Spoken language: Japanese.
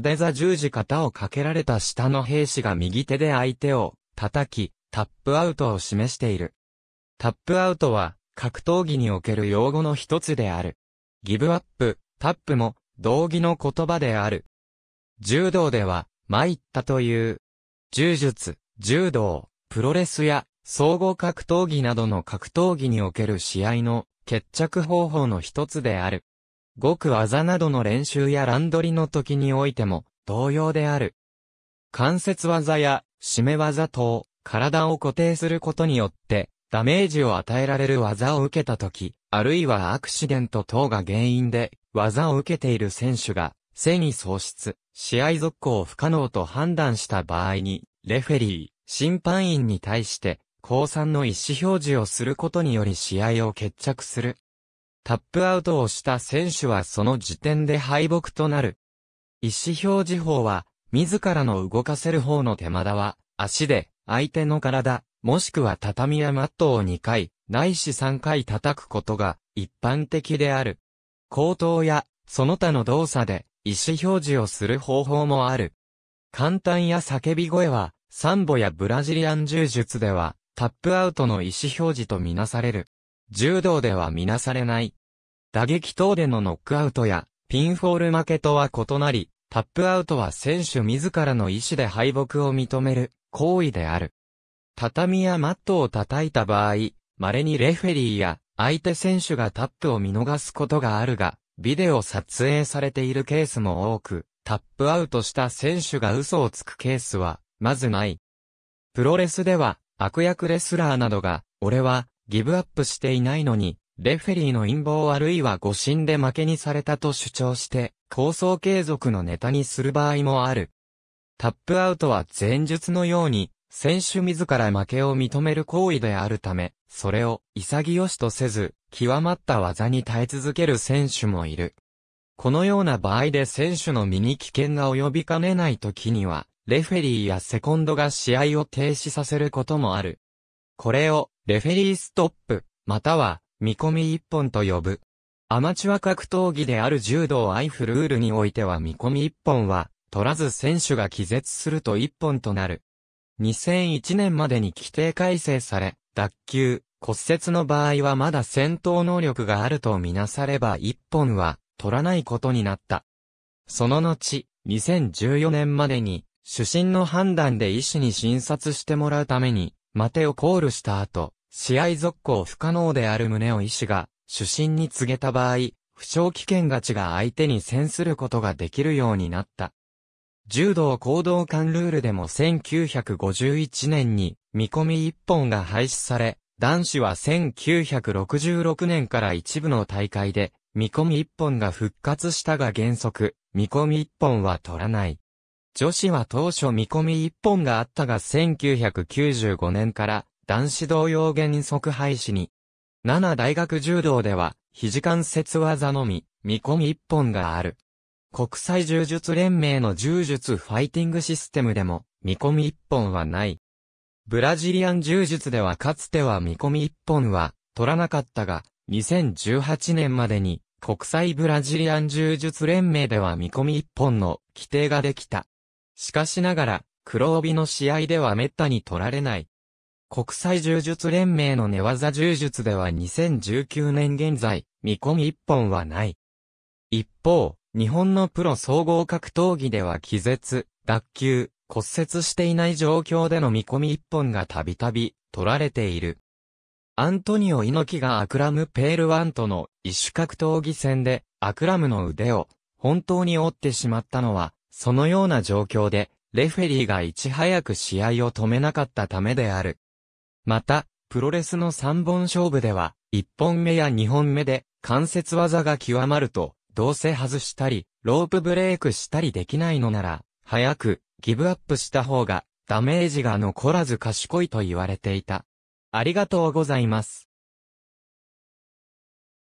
腕座十字肩をかけられた下の兵士が右手で相手を叩き、タップアウトを示している。タップアウトは格闘技における用語の一つである。ギブアップ、タップも同義の言葉である。柔道では、参ったという、柔術、柔道、プロレスや総合格闘技などの格闘技における試合の決着方法の一つである。ごく技などの練習や乱取りの時においても、同様である。関節技や、締め技等、体を固定することによって、ダメージを与えられる技を受けた時、あるいはアクシデント等が原因で、技を受けている選手が、戦意喪失、試合続行不可能と判断した場合に、レフェリー、審判員に対して、降参の意思表示をすることにより試合を決着する。タップアウトをした選手はその時点で敗北となる。意思表示法は、自らの動かせる方の手間だは、足で、相手の体、もしくは畳やマットを2回、ないし3回叩くことが、一般的である。口頭や、その他の動作で、意思表示をする方法もある。簡単や叫び声は、サンボやブラジリアン柔術では、タップアウトの意思表示とみなされる。柔道ではみなされない。打撃等でのノックアウトや、ピンフォール負けとは異なり、タップアウトは選手自らの意思で敗北を認める行為である。畳やマットを叩いた場合、稀にレフェリーや相手選手がタップを見逃すことがあるが、ビデオ撮影されているケースも多く、タップアウトした選手が嘘をつくケースは、まずない。プロレスでは、悪役レスラーなどが、俺は、ギブアップしていないのに、レフェリーの陰謀あるいは誤審で負けにされたと主張して、構想継続のネタにする場合もある。タップアウトは前述のように、選手自ら負けを認める行為であるため、それを潔しとせず、極まった技に耐え続ける選手もいる。このような場合で選手の身に危険が及びかねない時には、レフェリーやセコンドが試合を停止させることもある。これを、レフェリーストップ、または、見込み一本と呼ぶ。アマチュア格闘技である柔道アイフルールにおいては見込み一本は、取らず選手が気絶すると一本となる。2001年までに規定改正され、脱臼、骨折の場合はまだ戦闘能力があるとみなされば一本は取らないことになった。その後、2014年までに、主審の判断で医師に診察してもらうために、マテをコールした後、試合続行不可能である旨を医師が、主審に告げた場合、負傷危険勝ちが相手に戦することができるようになった。柔道行動間ルールでも1951年に見込み一本が廃止され、男子は1966年から一部の大会で見込み一本が復活したが原則、見込み一本は取らない。女子は当初見込み一本があったが1995年から男子同様原則廃止に。7大学柔道では、肘関節技のみ、見込み一本がある。国際柔術連盟の柔術ファイティングシステムでも、見込み一本はない。ブラジリアン柔術ではかつては見込み一本は取らなかったが、2018年までに国際ブラジリアン柔術連盟では見込み一本の規定ができた。しかしながら、黒帯の試合では滅多に取られない。国際柔術連盟の寝技柔術では2019年現在、見込み一本はない。一方、日本のプロ総合格闘技では気絶、脱臼、骨折していない状況での見込み一本がたびたび取られている。アントニオ猪木がアクラム・ペールワンとの一種格闘技戦でアクラムの腕を本当に折ってしまったのは、そのような状況で、レフェリーがいち早く試合を止めなかったためである。また、プロレスの3本勝負では、1本目や2本目で、関節技が極まると、どうせ外したり、ロープブレークしたりできないのなら、早く、ギブアップした方が、ダメージが残らず賢いと言われていた。ありがとうございます。